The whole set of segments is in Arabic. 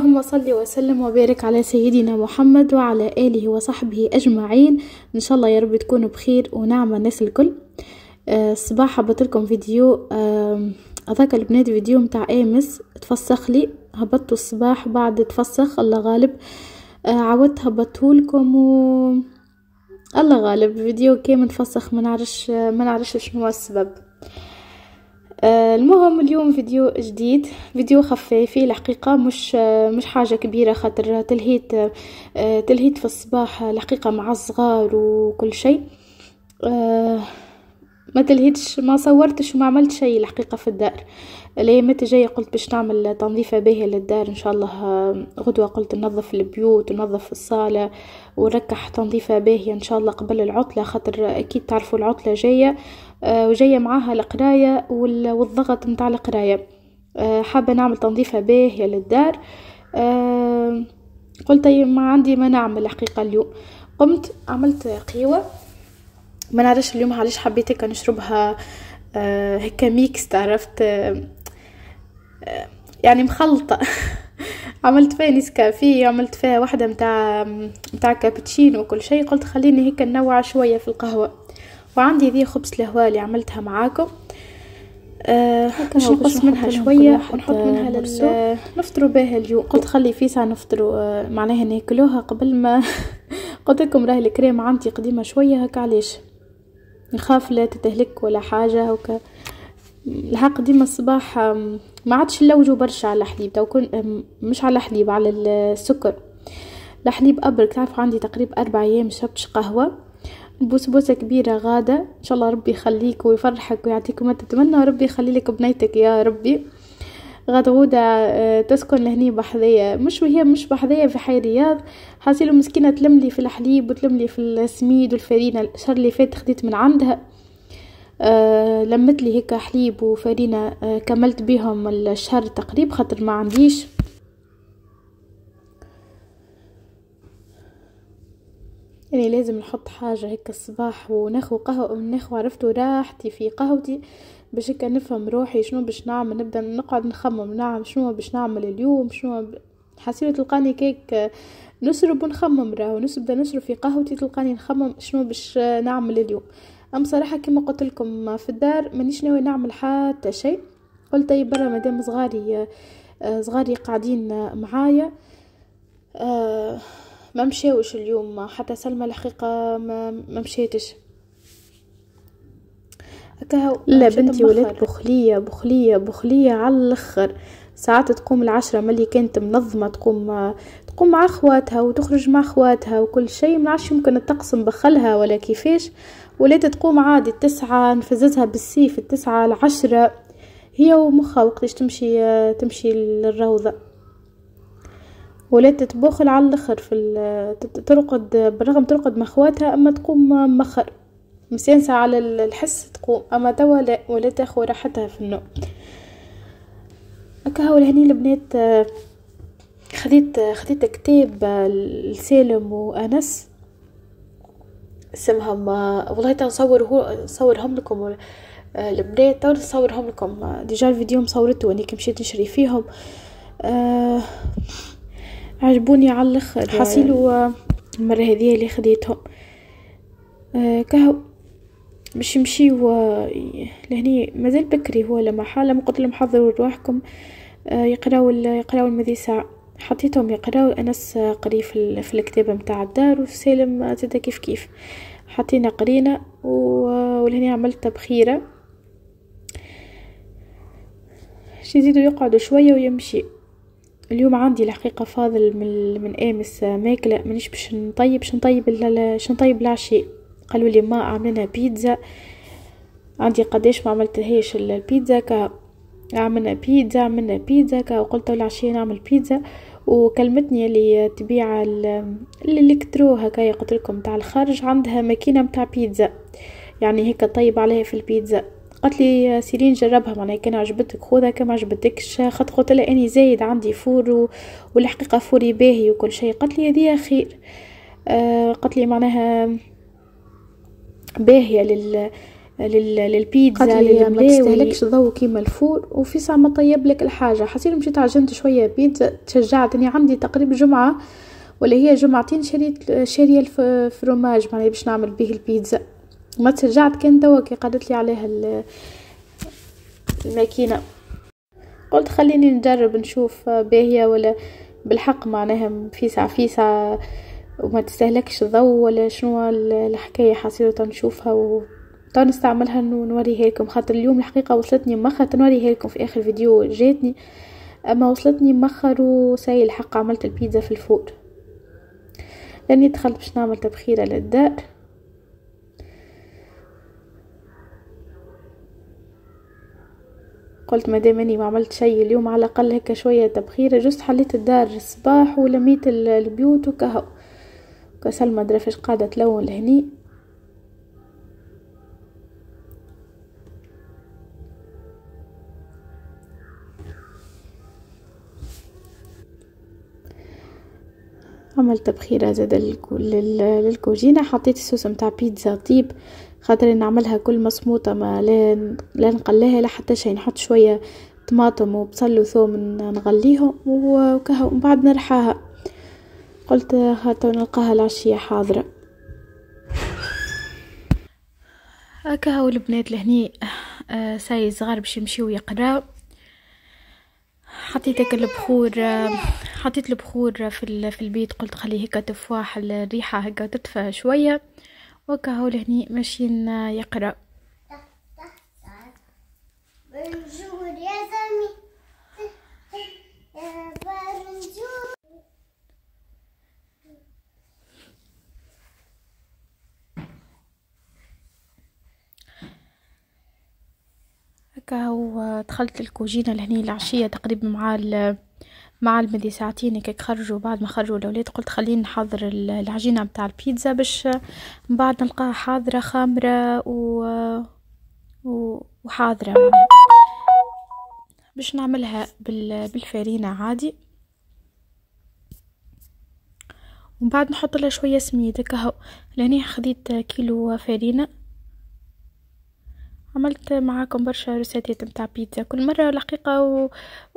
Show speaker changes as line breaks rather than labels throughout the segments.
اللهم صل وسلم وبارك على سيدنا محمد وعلى آله وصحبه أجمعين إن شاء الله يا رب تكونوا بخير ونعمة الناس الكل الصباح آه، هبط لكم فيديو هذاك البنات فيديو متاع امس تفسخ لي هبطته الصباح بعد تفسخ الله غالب آه، عودت هبطه لكم و الله غالب فيديو كامل تفسخ ما نعرفش ما نعرفش شنو السبب آه، المهم اليوم فيديو جديد فيديو خفيفي الحقيقة مش آه، مش حاجة كبيرة خاطر تلهيت آه، تلهيت في الصباح الحقيقة مع الصغار وكل شيء ما تلهيتش ما صورتش وما عملت شيء الحقيقة في الدار الايامات الجايه قلت باش نعمل تنظيفه باهيه للدار ان شاء الله آه، غدوه قلت ننظف البيوت ونظف الصاله ونركح تنظيفه باهيه ان شاء الله قبل العطله خاطر اكيد تعرفوا العطله جايه آه، وجايه معاها القرايه والضغط نتاع القرايه آه، حابه نعمل تنظيفه باهيه للدار قلت ما عندي ما نعمل حقيقه اليوم قمت عملت قهوه ما نعرفش اليوم علاش حبيت نشربها هكا ميكس تعرفت يعني مخلطة عملت فيها نسكافيه عملت فيها واحدة متاع متاع كابتشينو وكل شيء قلت خليني هيك ننوع شوية في القهوة وعندي ذي خبز الهواء اللي عملتها معاكم أه نقص منها شوية ونحط منها لل آه، نفطروا بها اليوم قلت خلي في ساعة نفطروا آه، معناها ناكلوها قبل ما قلت لكم راهي الكريم عندي قديمة شوية هكا علاش نخاف لا تتهلك ولا حاجة هكا الحق ديما الصباح ما عادش نلوجو برشا على الحليب تو كن مش على الحليب على السكر الحليب ابرك تعرف عندي تقريبا اربع ايام شربتش قهوه بسبوسة كبيرة غادة إن شاء الله ربي يخليك ويفرحك ويعطيكم ما تتمنى وربي يخلي لك بنيتك يا ربي غادة غودة آه، تسكن لهني بحذية مش وهي مش بحذية في حي رياض حاسيلو مسكينة تلملي في الحليب وتلملي في السميد والفرينة الشهر اللي فات خديت من عندها آه، لمت لي هيك حليب وفارينة آه، كملت بيهم الشهر تقريب خاطر ما عنديش يعني لازم نحط حاجة هيك الصباح وناخو قهوة وناخو عرفتو راحتي في قهوتي باش هيك نفهم روحي شنو باش نعمل نبدا نقعد نخمم نعم شنو باش نعمل اليوم شنو ب... حسيت تلقاني كيك آه، نسرب ونخمم راهو نبدا نسرب في قهوتي تلقاني نخمم شنو باش نعمل اليوم أم صراحة كما قلت لكم في الدار مانيش ناوي نعمل حتى شيء قلت أي طيب برا مدام صغاري آه، صغاري قاعدين معايا آه، ما مشاوش اليوم حتى سلمى الحقيقة ما, مشيتش لا بنتي ولات بخلية بخلية بخلية على الأخر ساعات تقوم العشرة ملي كانت منظمة تقوم تقوم مع خواتها وتخرج مع خواتها وكل شيء ما يمكن الطقس مبخلها ولا كيفاش وليت تقوم عادي التسعة نفززها بالسيف التسعة العشرة هي ومخها وقتاش تمشي تمشي للروضة ولات تبخل على الاخر في ترقد بالرغم ترقد مخواتها اما تقوم مخر مسينسة على الحس تقوم اما توا لا وليت تاخو راحتها في النوم هكا لهني البنات خديت خديت كتاب لسالم وانس اسمهم آه، والله تنصور هو صورهم لكم آه، البنات تو نصورهم لكم آه، ديجا الفيديو مصورته اني مشيت نشري فيهم آه عجبوني على الاخر حصيلو المره هذه اللي خديتهم آه كهو باش و لهني مازال بكري هو لما حاله قلت محضر حضروا يقراو يقراو المذي ساعه حطيتهم يقراو انس قري في, في الكتاب متاع الدار وسالم زاد كيف كيف حطينا قرينا ولهنا عملت بخيره يزيدوا يقعدوا شويه ويمشي اليوم عندي الحقيقة فاضل من من أمس ماكلة مانيش باش نطيب باش نطيب باش نطيب العشاء قالوا لي ما عملنا بيتزا عندي قداش ما عملت هيش البيتزا كا عملنا بيتزا عملنا بيتزا كا وقلت العشية نعمل بيتزا وكلمتني اللي تبيع الالكترو هكايا قلت لكم تاع الخارج عندها ماكينه متاع بيتزا يعني هيك طيب عليها في البيتزا قالت لي سيرين جربها معناها كان عجبتك خذها كان ما عجبتكش خاطر قلت لها اني زايد عندي فور و... والحقيقه فوري باهي وكل شيء قالت لي هذه خير آه قالت لي معناها باهيه لل للبيتزا قد ما تستهلكش ضو كيما الفول وفي ساعه ما طيب لك الحاجه حسيت مشيت عجنت شويه بيتزا تشجعت اني عندي تقريبا جمعه ولا هي جمعتين شريت شاريه الفروماج معناها باش نعمل به البيتزا ما تشجعت كان توا كي قالت لي عليها الماكينه قلت خليني نجرب نشوف باهيه ولا بالحق معناها في في ساعه وما تستهلكش الضوء ولا شنو الحكايه حصيرة نشوفها و تو طيب نستعملها نوريها لكم خاطر اليوم الحقيقه وصلتني مخه تنوريها لكم في اخر فيديو جاتني اما وصلتني مخر وساي الحق عملت البيتزا في الفور لاني دخلت باش نعمل تبخيره للدار قلت مادام اني ما عملت شيء اليوم على الاقل هكا شويه تبخيره جست حليت الدار الصباح ولميت البيوت وكهو كسلمى درافش قاعده تلون لهني عملت بخيره زاد للكوجينه حطيت الصوص نتاع بيتزا طيب خاطر نعملها كل مصموطه ما لا لا لا حتى شيء نحط شويه طماطم وبصل وثوم نغليهم وكهو من بعد نرحاها قلت هاتو نلقاها العشيه حاضره هكا هو البنات لهني آه، ساي صغار باش يمشيو يقراو حطيت البخور آه، حطيت البخور في, في البيت قلت خليه هكا تفاح الريحة هكا تطفى شوية وكهو لهني ماشيين يقرأ هكا هو دخلت الكوجينة لهني العشية تقريبا مع مع المدي ساعتين هيك خرجوا بعد ما خرجوا الاولاد قلت خليني نحضر العجينه متاع البيتزا باش من بعد نلقاها حاضره خامره و, و... وحاضره معناها باش نعملها بال... بالفارينه عادي ومن بعد نحط لها شويه سميد هكا هو خديت كيلو فارينه عملت معاكم برشا روساتات متاع بيتزا كل مره لقيقة و...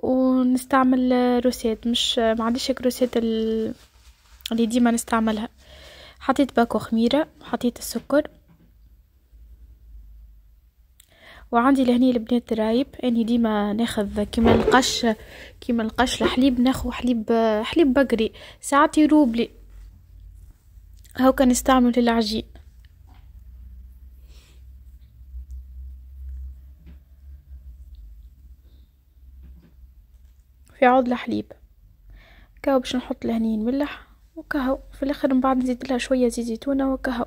ونستعمل روسات مش ما عنديش روسات ال... اللي ديما نستعملها حطيت باكو خميره حطيت السكر وعندي لهني البنات رايب اني ديما ناخذ كيما القش كيما القش الحليب ناخو حليب حليب بقري ساعات يروبلي هاو كان نستعمل العجين في عود الحليب كاو باش نحط لهنين ملح وكاو في الاخر من بعد نزيد لها شويه زيت زيتونه وكاو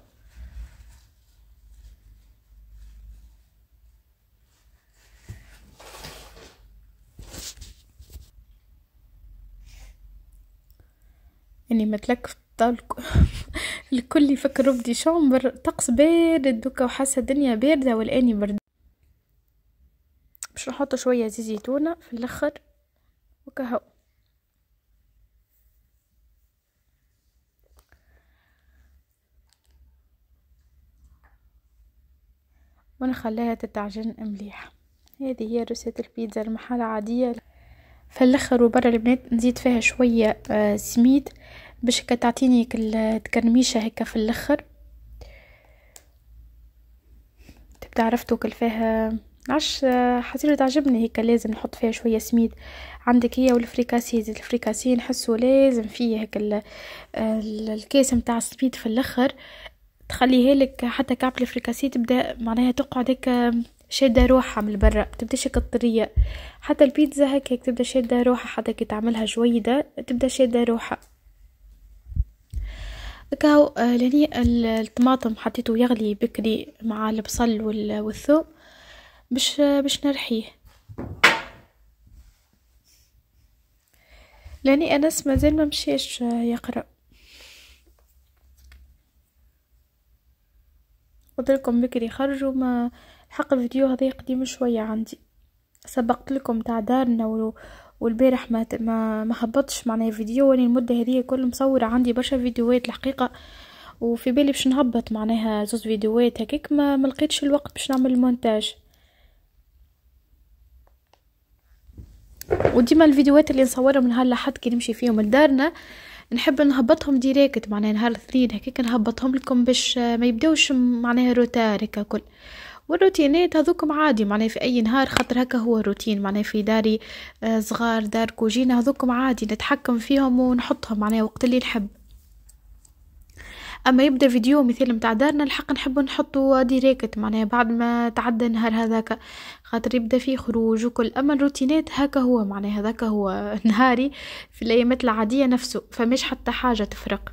اني يعني متلكف الكل يفكر بدي ديسمبر طقس بارد دوكا وحاسه الدنيا بارده والاني برد باش نحط شويه زيت زيتونه في الاخر وكهو ونخليها تتعجن مليح هذه هي رسالة البيتزا المحالة عادية فالاخر وبرا البنات نزيد فيها شوية آه سميد باش تعطيني كل تكرميشة هكا في الاخر تبتعرفتو عرفتو كل فيها عش حسيت تعجبني هيك لازم نحط فيها شوية سميد عندك هي والفريكاسي الفريكاسي نحسه لازم فيه هيك الكاس متاع السميد في الاخر تخليها لك حتى كعب الفريكاسي تبدا معناها تقعد هيك شاده روحها من برا تبدأ هيك الطرية حتى البيتزا هيك هيك تبدا شاده روحها حتى كي تعملها جويده تبدا شاده روحها كاو آه، لهني الطماطم حطيته يغلي بكري مع البصل والثوم باش باش نرحيه لاني انس مازال ما مشيش يقرا قلت لكم بكري خرجوا ما الحق الفيديو هذا قديم شويه عندي سبقت لكم تاع دارنا والبارح ما ما ما هبطش معناها فيديو وانا المده هذه كل مصوره عندي برشا فيديوهات الحقيقه وفي بالي باش نهبط معناها زوز فيديوهات هكاك ما لقيتش الوقت باش نعمل المونتاج وديما الفيديوهات اللي نصورهم من نهار حد كي نمشي فيهم لدارنا نحب نهبطهم ديريكت معناها نهار الاثنين هكاك نهبطهم لكم باش ما يبداوش معناها روتار هكا كل والروتينات هذوكم عادي معناها في اي نهار خاطر هكا هو الروتين معناها في داري آه، صغار دار كوجينا هذوكم عادي نتحكم فيهم ونحطهم معناها وقت اللي نحب اما يبدا فيديو مثل متاع دارنا الحق نحب نحطو ديريكت معناها بعد ما تعدى النهار هذاك خاطر يبدا فيه خروج وكل اما الروتينات هكا هو معناها هذاك هو نهاري في الايامات العاديه نفسه فمش حتى حاجه تفرق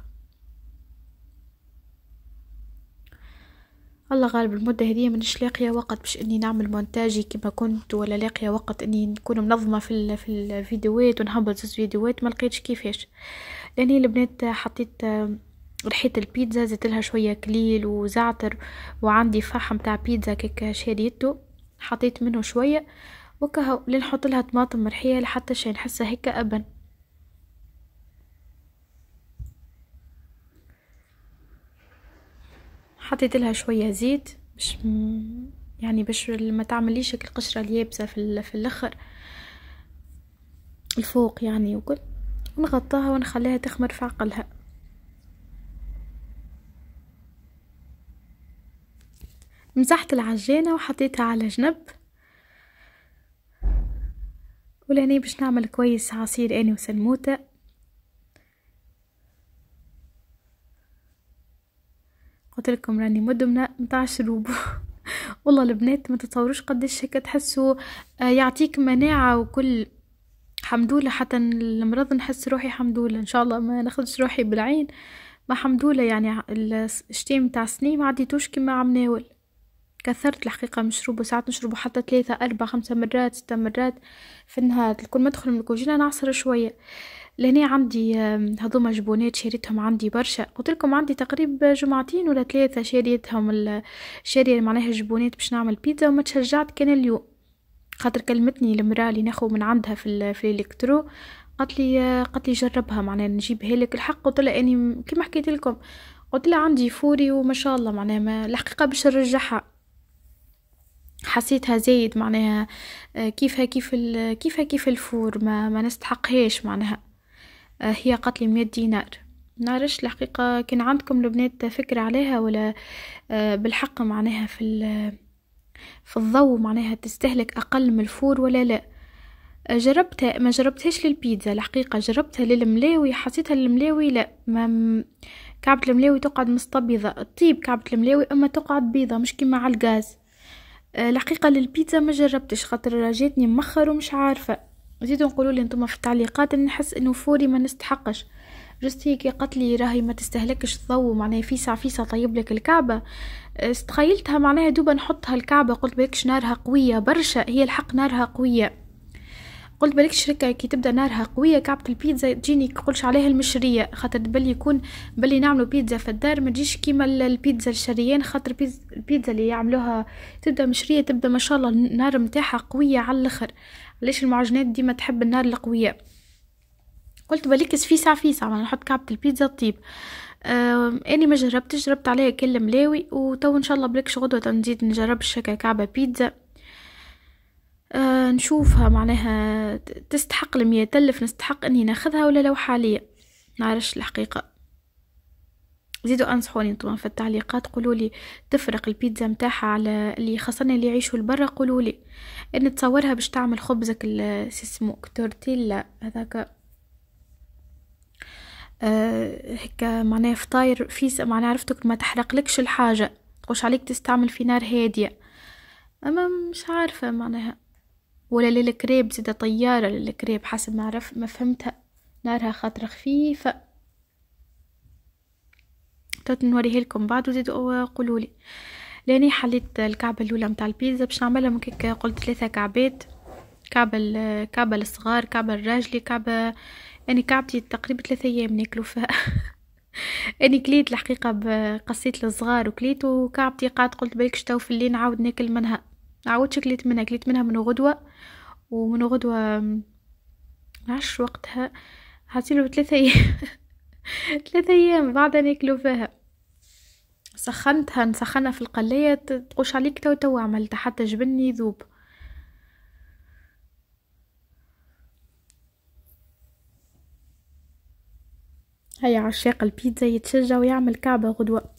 الله غالب المدة هذه منش لاقية وقت باش اني نعمل مونتاجي كما كنت ولا لاقية وقت اني نكون منظمة في, في الفيديوهات ونهبط زوز فيديوهات ما لقيتش كيفاش لاني البنات حطيت ريحة البيتزا زدت لها شوية كليل وزعتر وعندي فحم تاع بيتزا كيك شريته حطيت منه شوية وكهو لنحط لها طماطم مرحية لحتى شي نحسها هيك أبن حطيت لها شوية زيت باش يعني باش ما تعمليش القشرة اليابسة في, في الاخر الفوق يعني وكل ونغطاها ونخليها تخمر في عقلها مسحت العجانة وحطيتها على جنب ولاني باش نعمل كويس عصير اني وسلموتة قلت لكم راني مدمنة متاع الشروب والله البنات ما تتصوروش قداش هيك تحسوا آه، يعطيك مناعة وكل الحمد لله حتى المرض نحس روحي الحمد لله ان شاء الله ما ناخذش روحي بالعين ما الحمد لله يعني الشتيم تاع السنين ما عديتوش كما عم ناول كثرت الحقيقة مشروبه ساعات نشربه حتى ثلاثة أربعة خمسة مرات ستة مرات في النهار كل ما أدخل من الكوجينة نعصر شوية لهنا عندي هذوما جبونات شريتهم عندي برشا قلت لكم عندي تقريبا جمعتين ولا ثلاثة شريتهم شارية معناها جبونات باش نعمل بيتزا وما تشجعت كان اليوم خاطر كلمتني المراه اللي ناخذ من عندها في في الالكترو قالت لي آه، قالت لي جربها معناها نجيبها لك الحق قلت لها اني كيما حكيت لكم قلت لها عندي فوري وما شاء الله معناها ما الحقيقه باش نرجعها حسيتها زايد معناها آه، كيفها كيف كيفها كيف الفور ما, ما نستحقهاش معناها آه، هي قالت لي مية دينار نعرفش الحقيقة كان عندكم البنات فكرة عليها ولا آه، بالحق معناها في في الضوء معناها تستهلك أقل من الفور ولا لأ جربتها ما جربتهاش للبيتزا الحقيقه جربتها للملاوي حسيتها للملاوي لا ما كعبة الملاوي تقعد مستبيضة طيب كعبة الملاوي اما تقعد بيضة مش كيما على الغاز الحقيقه آه، للبيتزا ما جربتش خاطر جاتني مخر ومش عارفه زيدوا نقولوا لي انتم في التعليقات نحس انه فوري ما نستحقش جست هيك قالت لي راهي ما تستهلكش الضو معناها في ساعه طيب لك الكعبه استخيلتها آه، معناها دوبا نحطها الكعبه قلت بالك نارها قويه برشا هي الحق نارها قويه قلت بالك الشركه كي تبدا نارها قويه كعبه البيتزا تجيني كقولش عليها المشريه خاطر بلي يكون بلي نعملو بيتزا في الدار ما تجيش كيما البيتزا الشريان خاطر البيتزا اللي يعملوها تبدا مشريه تبدا ما شاء الله النار متاعها قويه على الاخر علاش المعجنات ديما تحب النار القويه قلت بالك فيسه فيسع نحط كعبه البيتزا طيب آه اني ما جربتش جربت عليها كل ملاوي وتو ان شاء الله بلكش غدوه نزيد نجرب الشكا كعبه بيتزا آه، نشوفها معناها تستحق المية ألف نستحق أني ناخذها ولا لو حاليا نعرفش الحقيقة زيدوا انصحوني انتم في التعليقات قولوا لي تفرق البيتزا متاعها على اللي خاصنا اللي يعيشوا لبرا قولوا لي ان تصورها باش تعمل خبزك اسمه كتورتيلا هذاك هكا آه، معناها فطاير في معناها عرفتك ما تحرقلكش الحاجة تقولش عليك تستعمل في نار هادية أما مش عارفة معناها ولا للكريب زيادة طيارة للكريب حسب ما, عرف ما فهمتها نارها خاطرة خفيفة توت نوريه لكم بعد وزيدوا قولوا لي لاني حليت الكعبة الأولى متاع البيتزا باش نعملهم كيك قلت ثلاثة كعبات كعبة الكعبة الصغار كعبة الراجلي كعبة يعني كعبتي تقريبا ثلاثة أيام ناكلو فيها اني كليت الحقيقة بقصيت الصغار وكليت وكعبتي قعدت قلت بالك شتو في الليل نعاود ناكل منها عودت شكليت منها كليت منها من غدوة ومن غدوة عش وقتها عطيله ثلاثة أيام ثلاثة أيام بعد ناكلو فيها سخنتها نسخنها في القلاية تقوش عليك تو تو عملتها حتى جبني يذوب هيا عشاق البيتزا يتشجع ويعمل كعبة غدوة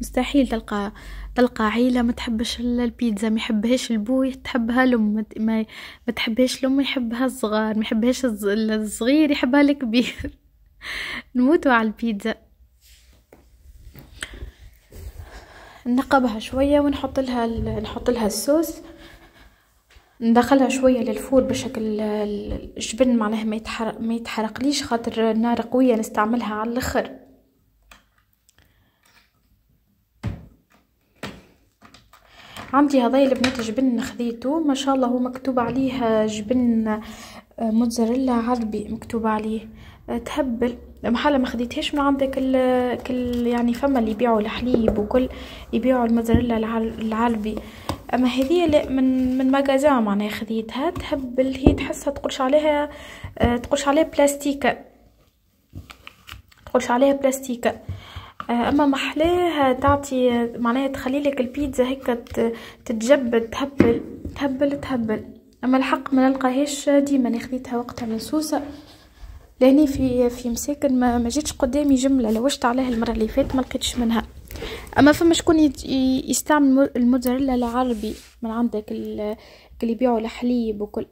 مستحيل تلقى تلقى عيله ما تحبش البيتزا ما يحبهاش البوي تحبها الام ما ما تحبهاش الام يحبها الصغار ما يحبهاش الصغير يحبها الكبير نموتوا على البيتزا نقبها شويه ونحط لها نحط لها الصوص ندخلها شويه للفور بشكل الجبن معناها ما يتحرق ما يتحرقليش خاطر النار قويه نستعملها على الاخر عندي هذايا البنات جبن خذيته ما شاء الله هو مكتوب عليه آه، جبن آه، موتزاريلا عربي مكتوب عليه آه، تهبل محل ما خديتهاش من عندك كل, كل يعني فما اللي يبيعوا الحليب وكل يبيعوا الموتزاريلا العربي اما هذه لا من من مغازه معناها خديتها تهبل هي تحسها تقولش عليها تقولش عليها بلاستيكه تقولش عليها بلاستيكه آه، اما محلاها آه، تعطي آه، معناها تخلي لك البيتزا هيك تتجبد تهبل تهبل تهبل اما الحق ما نلقاهاش ديما ناخذتها وقتها من سوسه لهني في في مساكن ما, ما جاتش قدامي جمله لوشت عليها المره اللي فاتت ما لقيتش منها اما فما شكون يستعمل الموزاريلا العربي من عندك اللي يبيعوا الحليب وكل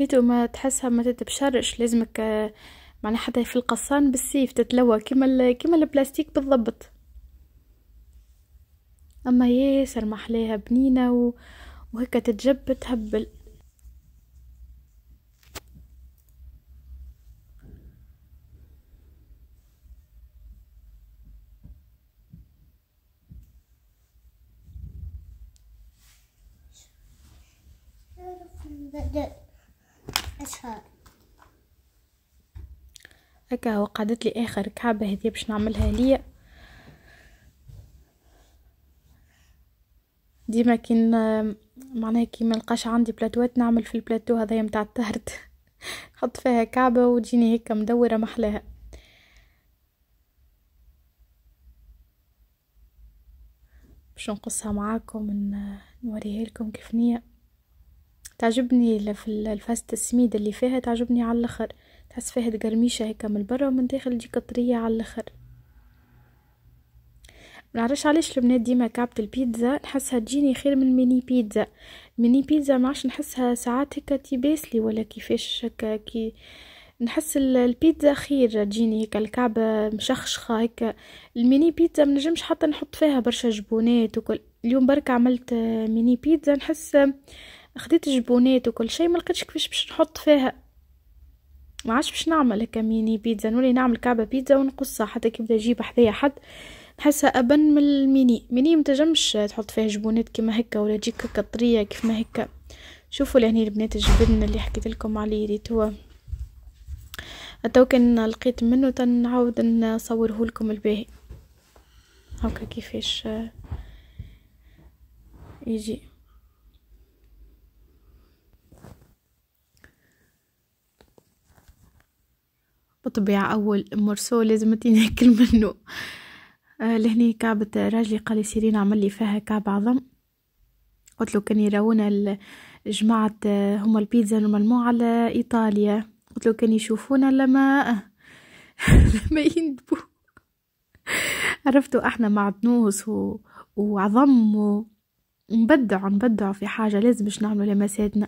بيتو ما تحسها ما تتبشرش لازمك آه، معناها حتى في القصان بالسيف تتلوى كيما كيما البلاستيك بالضبط اما ياسر محلاها بنينه وهكا تتجبد هبل أسهل هكا وقعدت لي اخر كعبه هذه باش نعملها ليا ديما كي معناها كي ما نلقاش عندي بلاتوات نعمل في البلاتو هذا متاع التارت نحط فيها كعبه وتجيني هيك مدوره محلاها باش نقصها معاكم نوريها لكم كيف نيه تعجبني في الفاس السميدة اللي فيها تعجبني على الاخر تحس فيها تقرميشة هيك من برا ومن داخل دي قطرية على الاخر نعرفش علاش البنات ديما كعبة البيتزا نحسها تجيني خير من الميني بيتزا ميني بيتزا عادش نحسها ساعات هيك تيباسلي ولا كيفاش هكا كي نحس البيتزا خير تجيني هيك الكعبة مشخشخة هيك الميني بيتزا منجمش حتى نحط فيها برشا جبونات وكل اليوم برك عملت ميني بيتزا نحس خديت جبونات وكل شيء ما لقيتش كيفاش باش نحط فيها ما عادش باش نعمل هكا ميني بيتزا نولي نعمل كعبه بيتزا ونقصها حتى كي بدا نجيب حذايا حد نحسها ابن من الميني ميني متجمش تحط فيها جبونات كيما هكا ولا تجيك هكا طريه ما هكا شوفوا لهني البنات الجبن اللي حكيت لكم عليه ريت هو تو كان لقيت منه تنعاود نصوره لكم الباهي هكا كيفاش يجي بالطبيعة أول مرسو لازم كل منه آه لهني كعبة راجلي قال سيرين عمل لي فيها كعب عظم قلت له كان يراونا جماعة آه، هما البيتزا الملموعة على إيطاليا قلت له كان يشوفونا لما لما يندبوا عرفتوا احنا معدنوس و... وعظم و... نبدع نبدع في حاجة لازم باش نعملوا لمساتنا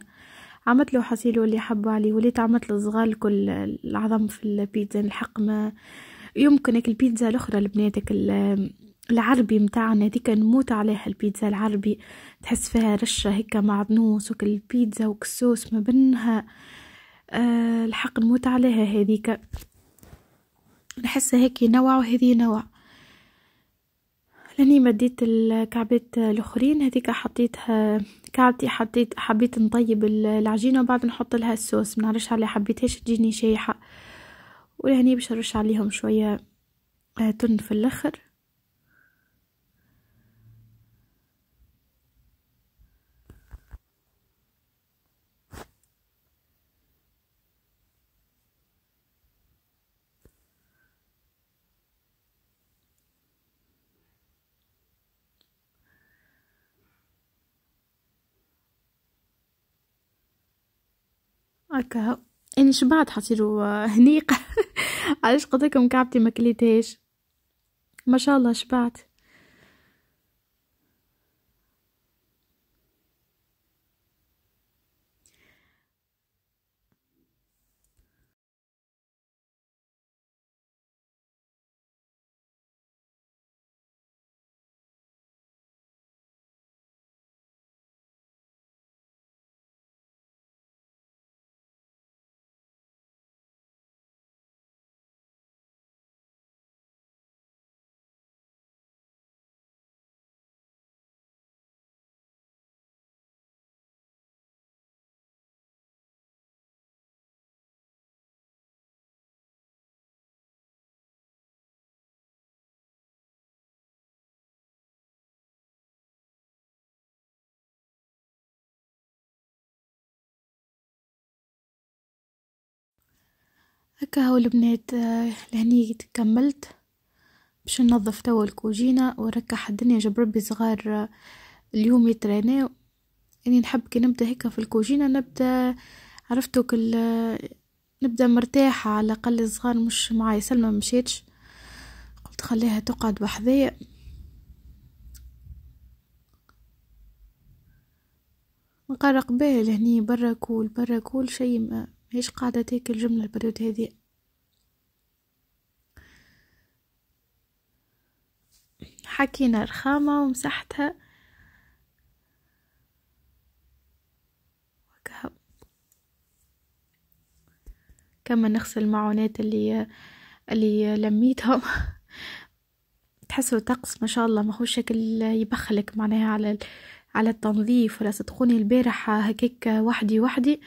عملت له حصيله اللي حب عليه وليت عملت له صغار كل العظم في البيتزا الحق ما يمكنك البيتزا الاخرى لبناتك العربي متاعنا دي كان موت عليها البيتزا العربي تحس فيها رشة هيك معدنوس وكل البيتزا وكسوس ما بينها آه، الحق نموت عليها هذيك نحسها هيك نوع وهذه نوع لاني مديت الكعبات الاخرين هذيك حطيتها كعبتي حطيت حبيت نطيب العجينه وبعد نحط لها الصوص ما نعرفش على حبيتهاش تجيني شايحه ولهني باش نرش عليهم شويه آه، تن في الاخر هكا اني شبعت حصيرو هنيقه علاش قلت لكم كعبتي ما كليتهاش ما شاء الله شبعت هكا هاو البنات آه، لهني كملت باش ننظف توا الكوجينة وركح الدنيا جاب ربي صغار آه، اليوم يتريناو يعني نحب كي نبدا هيكا في الكوجينة نبدا عرفتو كل نبدا مرتاحة على الأقل الصغار مش معايا سلمى مشيتش قلت خليها تقعد بحذايا نقرق بيه لهني برا كول برا كول شي ما ماهيش قاعدة هيك الجملة البريود هذه حكينا رخامة ومسحتها كما نغسل المعونات اللي اللي لميتهم تحسوا الطقس ما شاء الله ما هو شكل يبخلك معناها على على التنظيف ولا صدقوني البارحة هكاك وحدي وحدي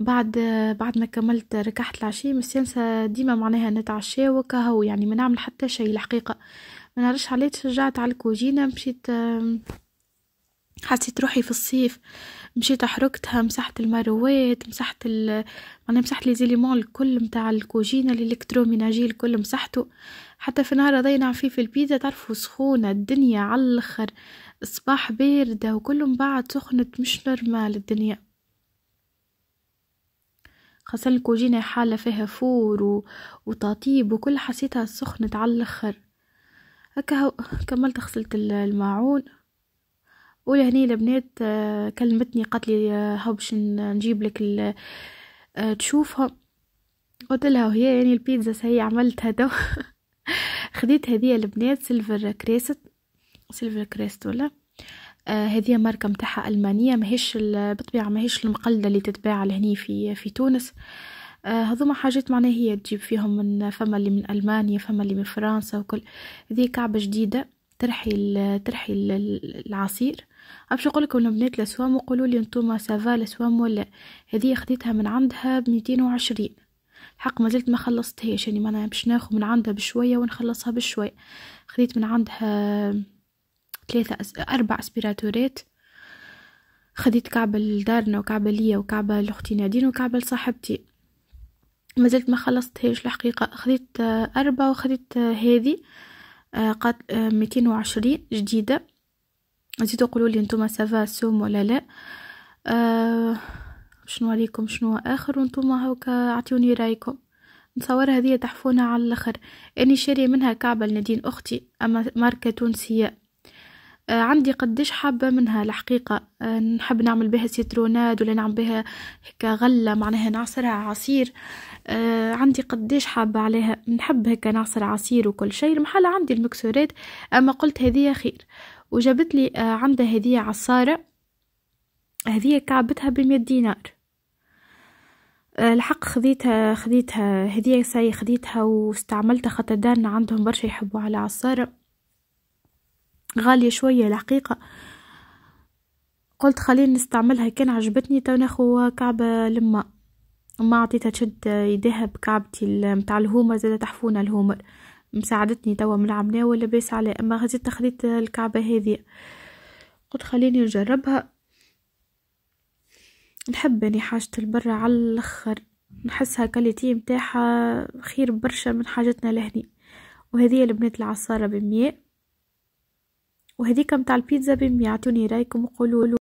بعد بعد ما كملت ركحت مش مستانسة ديما معناها نتعشى وكهو يعني ما نعمل حتى شيء الحقيقة ما نعرفش عليه تشجعت على الكوجينة مشيت حسيت روحي في الصيف مشيت حركتها مسحت المروات مسحت ال معناها مسحت لي زيليمون الكل متاع الكوجينة الالكتروميناجي الكل مسحته حتى في نهار هذا نعفي في البيتزا تعرفوا سخونة الدنيا على الاخر الصباح باردة وكلهم بعد سخنت مش نورمال الدنيا غسلك وجينا حالة فيها فور وتطيب وكل حسيتها سخنت على الاخر هكا كملت غسلت الماعون ولهني البنات آه، كلمتني قالت لي آه، هاو باش نجيب لك آه، تشوفها قلت لها وهي يعني البيتزا سهي عملتها تو خديت هدية البنات سيلفر كريست سيلفر كريست ولا آه، هذه ماركة متاعها ألمانية ماهيش بالطبيعة ماهيش المقلدة اللي تتباع لهني في في تونس آه، هذوما حاجات معناها هي تجيب فيهم من فما اللي من ألمانيا فما اللي من فرنسا وكل هذه كعبة جديدة ترحي ترحي العصير باش نقول لكم البنات الاسوام وقولوا لي نتوما سافا الاسوام ولا هذه خديتها من عندها ب 220 الحق ما زلت ما خلصتهاش يعني معناها باش ناخذ من عندها بشويه ونخلصها بشويه خديت من عندها ثلاثة أس... أربع أسبيراتورات خديت كعبة لدارنا وكعبة ليا وكعبة لأختي نادين وكعبة لصاحبتي ما زلت ما خلصتهاش الحقيقة خديت آه، أربعة وخديت آه، هذه آه، قات ميتين وعشرين جديدة زيدوا قولوا لي نتوما سافا سوم ولا لا أه شنو عليكم شنو اخر وانتم هاكا اعطيوني رايكم نصور هذه تحفونه على الاخر اني شاريه منها كعبه لنادين اختي اما ماركه تونسيه آه، عندي قديش حابة منها الحقيقة آه، نحب نعمل بها سيتروناد ولا نعمل بها هكا غلة معناها نعصرها عصير آه، عندي قديش حابة عليها نحب هكا نعصر عصير وكل شيء المحل عندي المكسورات أما قلت هذه خير وجابت لي عندها هذه عصارة هذه كعبتها بمية دينار الحق خذيتها خذيتها هدية ساي خذيتها واستعملتها خاطر دارنا عندهم برشا يحبوا على عصارة غالية شوية الحقيقة قلت خليني نستعملها كان عجبتني تو ناخو كعبة لما ما عطيتها تشد يديها بكعبتي متاع الهومر زادة تحفونة الهومر مساعدتني توا من عمنا ولا بيس على اما غزيت خديت الكعبة هذه قلت خليني نجربها نحب اني حاجة البرة على الاخر نحسها كاليتي متاعها خير برشا من حاجتنا لهني وهذه البنات العصارة بمية وهذيك متاع البيتزا بمية عطوني رايكم وقولوا